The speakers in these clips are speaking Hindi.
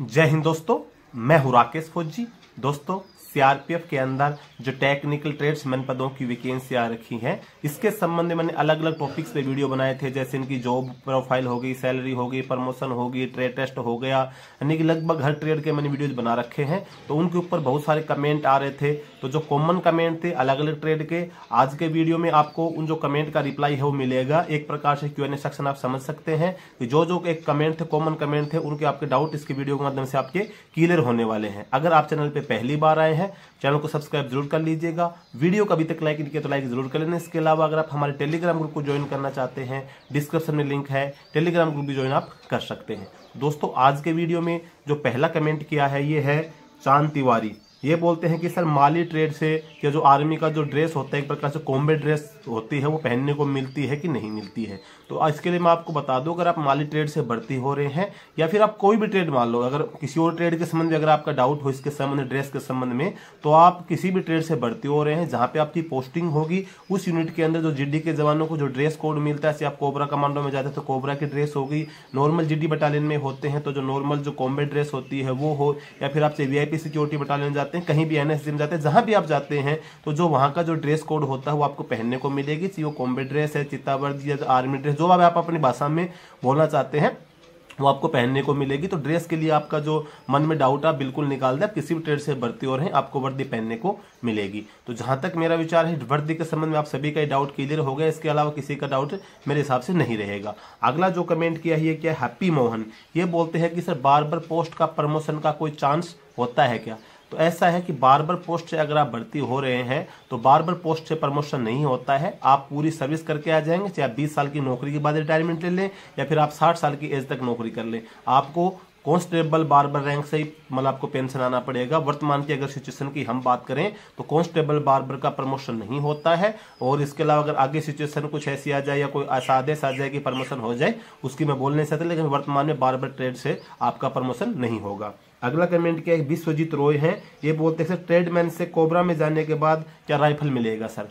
जय हिंद दोस्तों मैं हूं राकेश फौजी दोस्तों सीआरपीएफ के अंदर जो टेक्निकल ट्रेड्स ट्रेड्समैन पदों की आ रखी है इसके संबंध में मैंने अलग अलग टॉपिक्स पे वीडियो बनाए थे जैसे इनकी जॉब प्रोफाइल होगी सैलरी होगी प्रमोशन होगी ट्रेड टेस्ट हो गया यानी कि लगभग हर ट्रेड के मैंने वीडियोज बना रखे हैं तो उनके ऊपर बहुत सारे कमेंट आ रहे थे तो जो कॉमन कमेंट थे अलग अलग ट्रेड के आज के वीडियो में आपको उन जो कमेंट का रिप्लाई है वो मिलेगा एक प्रकार से क्यू सेक्शन आप समझ सकते हैं कि जो जो एक कमेंट थे कॉमन कमेंट थे उनके आपके डाउट इसके वीडियो के माध्यम से आपके क्लियर होने वाले हैं अगर आप चैनल पर पहली बार आए हैं चैनल को सब्सक्राइब जरूर कर लीजिएगा वीडियो को अभी तक लाइक नहीं किया तो लाइक जरूर कर लेना इसके अलावा अगर आप हमारे टेलीग्राम ग्रुप को ज्वाइन करना चाहते हैं डिस्क्रिप्शन में लिंक है टेलीग्राम ग्रुप भी ज्वाइन आप कर सकते हैं दोस्तों आज के वीडियो में जो पहला कमेंट किया है ये है चांद तिवारी ये बोलते हैं कि सर माली ट्रेड से या जो आर्मी का जो ड्रेस होता है एक प्रकार से कॉम्बे ड्रेस होती है वो पहनने को मिलती है कि नहीं मिलती है तो इसके लिए मैं आपको बता दूं अगर आप माली ट्रेड से भर्ती हो रहे हैं या फिर आप कोई भी ट्रेड मान लो अगर किसी और ट्रेड के संबंध में अगर आपका डाउट हो इसके संबंध ड्रेस के संबंध में तो आप किसी भी ट्रेड से भर्ती हो रहे हैं जहाँ पे आपकी पोस्टिंग होगी उस यूनिट के अंदर जो जी के जवानों को जो ड्रेस कोड मिलता है जैसे आप कोबरा कमांडो में जाते हैं तो कोबरा की ड्रेस होगी नॉर्मल जी बटालियन में होते हैं तो जो नॉर्मल जो कॉम्बे ड्रेस होती है वो हो या फिर आप वीआईपी सिक्योरिटी बटालियन जाते जाते हैं कहीं भी एनएसजी में जाते हैं जहां भी आप जाते हैं तो जो वहां का जो ड्रेस कोड होता है वो आपको पहनने को मिलेगी चाहे वो कॉम्बे ड्रेस है चितावर्दी या आर्मी ड्रेस जो आप अपनी भाषा में बोलना चाहते हैं वो आपको पहनने को मिलेगी तो ड्रेस के लिए आपका जो मन में डाउट है बिल्कुल निकाल दें आप किसी भी ट्रेड से भर्ती और हैं आपको वर्दी पहनने को मिलेगी तो जहां तक मेरा विचार है वर्दी के संबंध में आप सभी का डाउट क्लियर हो गया इसके अलावा किसी का डाउट मेरे हिसाब से नहीं रहेगा अगला जो कमेंट किया है ये क्या हैप्पी मोहन ये बोलते हैं कि सर बार बार पोस्ट का प्रमोशन का कोई चांस होता है क्या तो ऐसा है कि बार बार पोस्ट से अगर आप भर्ती हो रहे हैं तो बार बार पोस्ट से प्रमोशन नहीं होता है आप पूरी सर्विस करके आ जाएंगे चाहे आप बीस साल की नौकरी के बाद रिटायरमेंट ले लें या फिर आप साठ साल की एज तक नौकरी कर लें आपको कॉन्स्टेबल बार बार रैंक से ही मतलब आपको पेंशन आना पड़ेगा वर्तमान की अगर सिचुएशन की हम बात करें तो कॉन्स्टेबल बार बार का प्रमोशन नहीं होता है और इसके अलावा अगर आगे सिचुएशन कुछ ऐसी आ जाए या कोई ऐसा आदेश आ जाए कि प्रमोशन हो जाए उसकी मैं बोल नहीं सकता लेकिन वर्तमान में बार बार ट्रेड से आपका प्रमोशन नहीं होगा अगला कमेंट क्या है विश्वजीत रॉय हैं ये बोलते हैं सर ट्रेडमैन से कोबरा में जाने के बाद क्या राइफल मिलेगा सर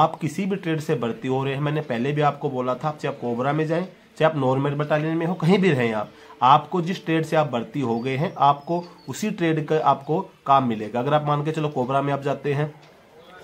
आप किसी भी ट्रेड से भर्ती हो रहे हैं मैंने पहले भी आपको बोला था चाहे आप कोबरा में जाएं चाहे आप नॉर्मल बटालियन में हो कहीं भी रहें आप आपको जिस ट्रेड से आप भर्ती हो गए हैं आपको उसी ट्रेड का आपको काम मिलेगा अगर आप मान के चलो कोबरा में आप जाते हैं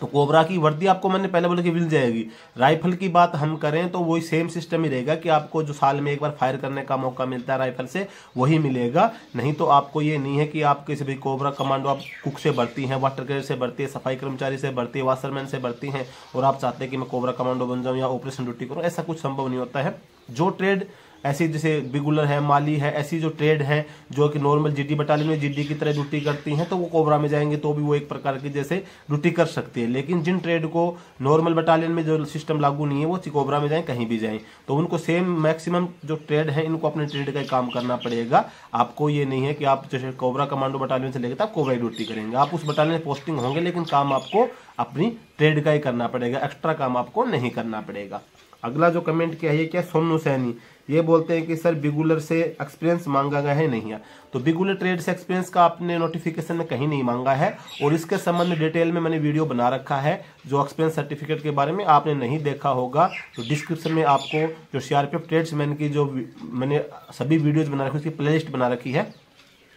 तो कोबरा की वर्दी आपको मैंने पहले बोला कि मिल जाएगी राइफल की बात हम करें तो वही सेम सिस्टम ही रहेगा कि आपको जो साल में एक बार फायर करने का मौका मिलता है राइफल से वही मिलेगा नहीं तो आपको ये नहीं है कि आप किसी भी कोबरा कमांडो आप कुक से बढ़ती हैं वाटर कैर से बढ़ती है सफाई कर्मचारी से बढ़ती है वाशरमैन से बढ़ती हैं और आप चाहते हैं कि मैं कोबरा कमांडो बन जाऊँ या ऑपरेशन ड्यूटी करूँ ऐसा कुछ संभव नहीं होता है जो ट्रेड ऐसी जैसे बिगुलर है माली है ऐसी जो ट्रेड है जो कि नॉर्मल जीडी बटालियन में जीडी की तरह ड्यूटी करती हैं तो वो कोबरा में जाएंगे तो भी वो एक प्रकार की जैसे ड्यूटी कर सकती है लेकिन जिन ट्रेड को नॉर्मल बटालियन में जो सिस्टम लागू नहीं है वो चिकोबरा में जाए कहीं भी जाए तो उनको सेम मैक्सिमम जो ट्रेड है इनको अपने ट्रेड का काम करना पड़ेगा आपको ये नहीं है कि आप जैसे कोबरा कमांडो बटालियन से लेकर आप कोबरा ड्यूटी करेंगे आप उस बटालियन में पोस्टिंग होंगे लेकिन काम आपको अपनी ट्रेड का ही करना पड़ेगा एक्स्ट्रा काम आपको नहीं करना पड़ेगा अगला जो कमेंट किया है क्या सोनू सैनी ये बोलते हैं कि सर बिगुलर से एक्सपीरियंस मांगा गया है नहीं है तो बिगुलर ट्रेड से एक्सपीरियंस का आपने नोटिफिकेशन में कहीं नहीं मांगा है और इसके संबंध में डिटेल में मैंने वीडियो बना रखा है जो एक्सपीरियंस सर्टिफिकेट के बारे में आपने नहीं देखा होगा तो डिस्क्रिप्शन में आपको जो सी आर ट्रेड्समैन की जो मैंने सभी वीडियोज बना रखी उसकी प्ले बना रखी है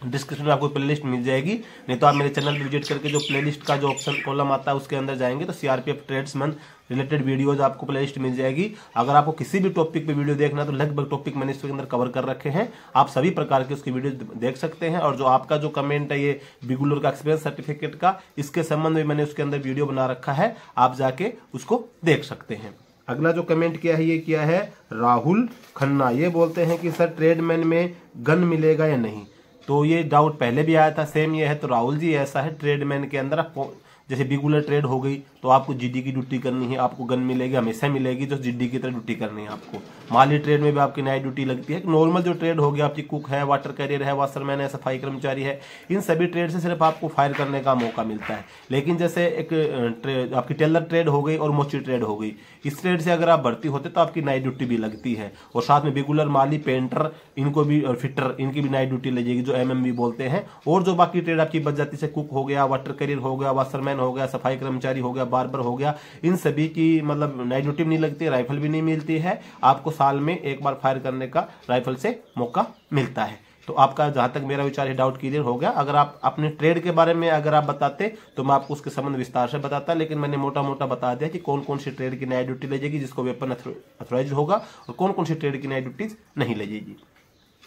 डिस्क्रिप्शन में आपको प्लेलिस्ट मिल जाएगी नहीं तो आप मेरे चैनल पर विजिट करके जो प्लेलिस्ट का जो ऑप्शन कॉलम आता है उसके अंदर जाएंगे तो सीआरपीएफ ट्रेड्स रिलेटेड वीडियोज आपको प्लेलिस्ट मिल जाएगी अगर आपको किसी भी टॉपिक पे वीडियो देखना है तो लगभग टॉपिक मैंने इसके अंदर कवर कर रखे हैं आप सभी प्रकार के उसकी वीडियो देख सकते हैं और जो आपका जो कमेंट है ये बिगुलर का एक्सपीरियंस सर्टिफिकेट का इसके संबंध में मैंने उसके अंदर वीडियो बना रखा है आप जाके उसको देख सकते हैं अगला जो कमेंट किया है ये किया है राहुल खन्ना ये बोलते हैं कि सर ट्रेडमैन में गन मिलेगा या नहीं तो ये डाउट पहले भी आया था सेम ये है तो राहुल जी ऐसा है ट्रेडमैन के अंदर जैसे बिगुलर ट्रेड हो गई तो आपको जीडी की ड्यूटी करनी है आपको गन मिलेगी हमेशा मिलेगी जो तो जीडी की तरह ड्यूटी करनी है आपको माली ट्रेड में भी आपकी नई ड्यूटी लगती है नॉर्मल जो ट्रेड हो गया आपकी कुक है वाटर कैरियर है वाशरमैन है सफाई कर्मचारी है इन सभी ट्रेड से सिर्फ आपको फायर करने का मौका मिलता है लेकिन जैसे एक आपकी टेलर ट्रेड हो गई और मोची ट्रेड हो गई इस ट्रेड से अगर आप भर्ती होते तो आपकी नई ड्यूटी भी लगती है और साथ में बिगुलर माली पेंटर इनको भी फिटर इनकी भी नई ड्यूटी लगेगी जो एम बोलते हैं और जो बाकी ट्रेड आपकी बच जाती है कुक हो गया वाटर कैरियर हो गया वाशरमैन टेक्नीशियन हो गया सफाई कर्मचारी हो गया बार्बर हो गया इन सभी की मतलब नाइट ड्यूटी नहीं लगती राइफल भी नहीं मिलती है आपको साल में एक बार फायर करने का राइफल से मौका मिलता है तो आपका जहां तक मेरा विचार है डाउट क्लियर हो गया अगर आप अपने ट्रेड के बारे में अगर आप बताते तो मैं आपको उसके संबंध विस्तार से बताता लेकिन मैंने मोटा मोटा बता दिया कि कौन कौन सी ट्रेड की नई ड्यूटी लगेगी जिसको वेपन अथोराइज होगा और कौन कौन सी ट्रेड की नई ड्यूटीज नहीं लगेगी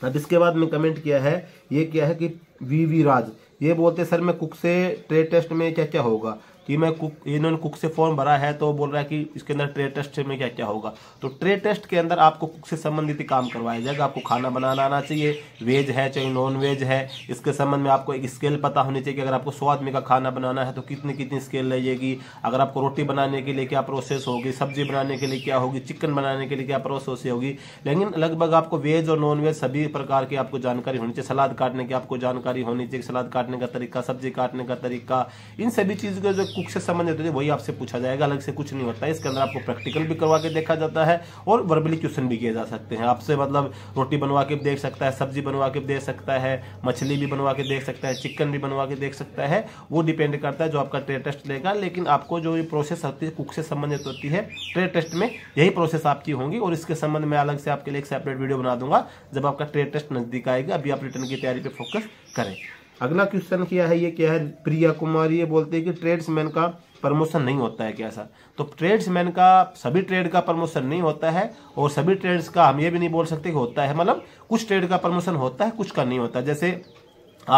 अब इसके बाद में कमेंट किया है ये क्या है कि वी वी राज ये बोलते सर मैं कुक से ट्रेड टेस्ट में क्या क्या होगा कि मैं कुक इन्होंने कुक से फॉर्म भरा है तो बोल रहा है कि इसके अंदर ट्रेड टेस्ट में क्या क्या होगा तो ट्रेड टेस्ट के अंदर आपको कुक से संबंधित काम करवाया जाएगा आपको खाना बनाना आना चाहिए वेज है चाहे नॉन वेज है इसके संबंध में आपको एक स्केल पता होनी चाहिए कि अगर आपको सौ आदमी का खाना बनाना है तो कितनी कितनी स्केल लगेगी अगर आपको रोटी बनाने के लिए क्या प्रोसेस होगी सब्जी बनाने के लिए क्या होगी चिकन बनाने के लिए क्या प्रोसेस होगी लेकिन लगभग आपको वेज और नॉन वेज सभी प्रकार की आपको जानकारी होनी चाहिए सलाद काटने की आपको जानकारी होनी चाहिए सलाद काटने का तरीका सब्जी काटने का तरीका इन सभी चीज़ों के जो कुक से संबंधित होती है वही आपसे पूछा जाएगा अलग से कुछ नहीं होता है इसके अंदर आपको प्रैक्टिकल भी करवा के देखा जाता है और वर्बली क्वेश्चन भी किए जा सकते हैं आपसे मतलब रोटी बनवा के देख सकता है सब्जी बनवा के देख सकता है मछली भी बनवा के देख सकता है चिकन भी बनवा के देख सकता है वो डिपेंड करता है जो आपका ट्रेड टेस्ट लेगा लेकिन आपको जो ये प्रोसेस होती है कुक से संबंधित होती है ट्रेड टेस्ट में यही प्रोसेस आपकी होंगी और इसके संबंध में अलग से आपके लिए एक सेपरेट वीडियो बना दूंगा जब आपका ट्रेड टेस्ट नजदीक आएगा अभी आप रिटर्न की तैयारी पर फोकस करें अगला क्वेश्चन क्या है ये क्या है प्रिया कुमारी ये बोलते हैं कि ट्रेड्समैन का प्रमोशन नहीं होता है क्या सर तो ट्रेड्समैन का सभी ट्रेड का प्रमोशन नहीं होता है और सभी ट्रेड्स का हम ये भी नहीं बोल सकते कि होता है मतलब कुछ ट्रेड का प्रमोशन होता है कुछ का नहीं होता जैसे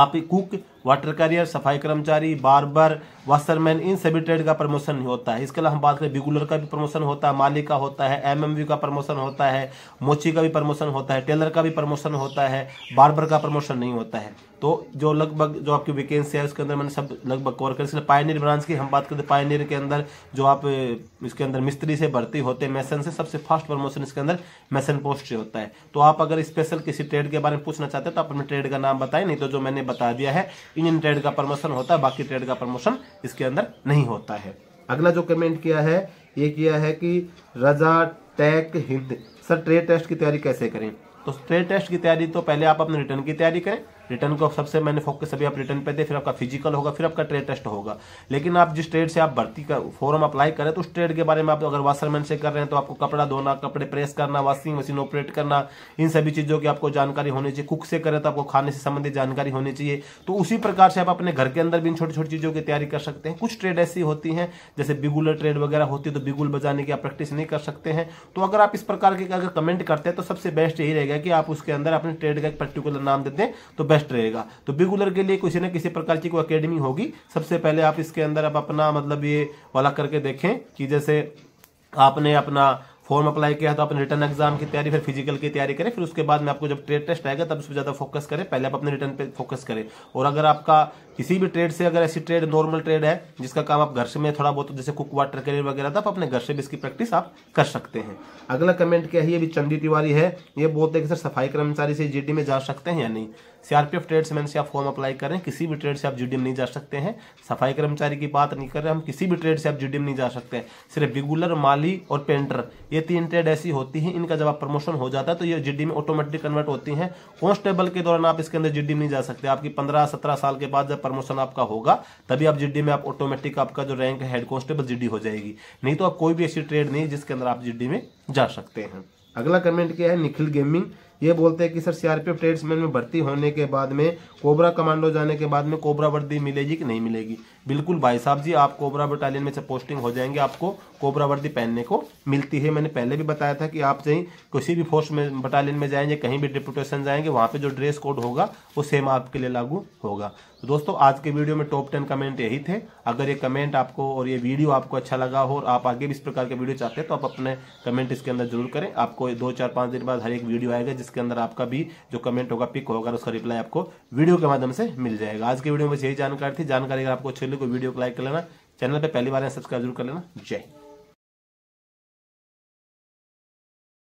आप कुक वाटर कैरियर सफाई कर्मचारी बार्बर वाशरमैन इन सभी ट्रेड का प्रमोशन होता है इसके अलावा हम बात करें बिगुलर का भी प्रमोशन होता है माली का होता है एमएमवी का प्रमोशन होता है मोची का भी प्रमोशन होता है टेलर का भी प्रमोशन होता है बार्बर का प्रमोशन नहीं होता है तो जो लगभग जो आपकी वैकेंसी है उसके अंदर मैंने सब लगभग कवर कर इसलिए पायनियर ब्रांच की हम बात करते पायनियर के अंदर जो आप इसके अंदर मिस्त्री से भर्ती होते हैं मैसन से सबसे फास्ट प्रमोशन इसके अंदर मैसन पोस्ट से होता है तो आप अगर स्पेशल किसी ट्रेड के बारे में पूछना चाहते हैं तो आप अपने ट्रेड का नाम बताएं नहीं तो जो मैंने बता दिया है इंजन ट्रेड का प्रमोशन होता है बाकी ट्रेड का प्रमोशन इसके अंदर नहीं होता है अगला जो कमेंट किया है ये किया है कि रजा टैक हिंद सर ट्रेड टेस्ट की तैयारी कैसे करें तो ट्रेड टेस्ट की तैयारी तो पहले आप अपने रिटर्न की तैयारी करें रिटर्न को सबसे मैंने फोकस अभी आप रिटर्न पे दे फिर आपका फिजिकल होगा फिर आपका ट्रेड टेस्ट होगा लेकिन आप जिस ट्रेड से आप भर्ती का फॉर्म अप्लाई करें तो उस ट्रेड के बारे में आप अगर वाशरमैन से कर रहे हैं तो आपको कपड़ा धोना कपड़े प्रेस करना वॉशिंग मशीन ऑपरेट करना इन सभी चीज़ों की आपको जानकारी होनी चाहिए कुक से करें तो आपको खाने से संबंधित जानकारी होनी चाहिए तो उसी प्रकार से आप अपने घर के अंदर भी इन छोटी छोटी चीज़ों की तैयारी कर सकते हैं कुछ ट्रेड ऐसी होती हैं जैसे बिगुलर ट्रेड वगैरह होती है तो बिगुल बजाने की आप प्रैक्टिस नहीं कर सकते हैं तो अगर आप इस प्रकार के अगर कमेंट करते हैं तो सबसे बेस्ट यही रहेगा कि आप उसके अंदर अपने ट्रेड का एक पर्टिकुलर नाम देते हैं तो बेस्ट रहेगा तो बिगुलर के लिए किसी ना किसी प्रकार की कोई अकेडमी होगी सबसे पहले आप इसके अंदर आप अपना मतलब ये वाला करके देखें कि जैसे आपने अपना फॉर्म अप्लाई किया तो अपने रिटर्न एग्जाम की तैयारी फिर फिजिकल की तैयारी करें फिर उसके बाद में आपको जब ट्रेड टेस्ट आएगा तब उस पर ज्यादा फोकस करें पहले आप अपने रिटर्न पे फोकस करें और अगर आपका किसी भी ट्रेड से अगर ऐसी ट्रेड नॉर्मल ट्रेड है जिसका काम आप घर से में थोड़ा बहुत जैसे कुक वाटर करियर वगैरह था आप तो अपने घर से भी इसकी प्रैक्टिस आप कर सकते हैं अगला कमेंट क्या है ये भी चंडी तिवारी है ये बोलते हैं कि सर सफाई कर्मचारी से जीडी में जा सकते हैं या नहीं सीआरपीएफ ट्रेड्समैन से आप फॉर्म अप्लाई करें किसी भी ट्रेड से आप जीडीएम नहीं जा सकते हैं सफाई कर्मचारी की बात नहीं कर रहे हम किसी भी ट्रेड से आप जीडीएम नहीं जा सकते सिर्फ रेगुलर माली और पेंटर ये तीन ट्रेड ऐसी होती है इनका जब आप प्रमोशन हो जाता है तो ये जीडी में ऑटोमेटिक कन्वर्ट होती है कॉन्स्टेबल के दौरान आप इसके अंदर जीडी नहीं जा सकते आपकी पंद्रह सत्रह साल के बाद जब प्रमोशन आपका होगा तभी आप जीडी में आप ऑटोमेटिक आपका जो रैंक है हेड जीडी हो जाएगी नहीं तो आप कोई भी ऐसी ट्रेड नहीं जिसके अंदर आप जीडी में जा सकते हैं अगला कमेंट क्या है निखिल गेमिंग ये बोलते हैं कि सर सीआरपीएफ ट्रेड्समैन में भर्ती होने के बाद में कोबरा कमांडो जाने के बाद में कोबरा वर्दी मिलेगी कि नहीं मिलेगी बिल्कुल भाई साहब जी आप कोबरा बटालियन में से पोस्टिंग हो जाएंगे आपको कोबरा वर्दी पहनने को मिलती है मैंने पहले भी बताया था कि आप कहीं किसी भी फोर्स में बटालियन में जाएंगे कहीं भी डिप्यूटेशन जाएंगे वहाँ पर जो ड्रेस कोड होगा वो सेम आपके लिए लागू होगा तो दोस्तों आज के वीडियो में टॉप टेन कमेंट यही थे अगर ये कमेंट आपको और ये वीडियो आपको अच्छा लगा हो और आप आगे भी इस प्रकार के वीडियो चाहते हैं तो आप अपने कमेंट इसके अंदर जरूर करें आपको दो चार पाँच दिन बाद हर एक वीडियो आएगा जिसके अंदर आपका भी जो कमेंट होगा पिक होगा उसका रिप्लाई आपको वीडियो के माध्यम से मिल जाएगा आज के वीडियो में यही जानकारी थी जानकारी अगर आपको अच्छी लगे वीडियो तो को लाइक कर लेना चैनल पर पहली बार सब्सक्राइब जरूर कर लेना जय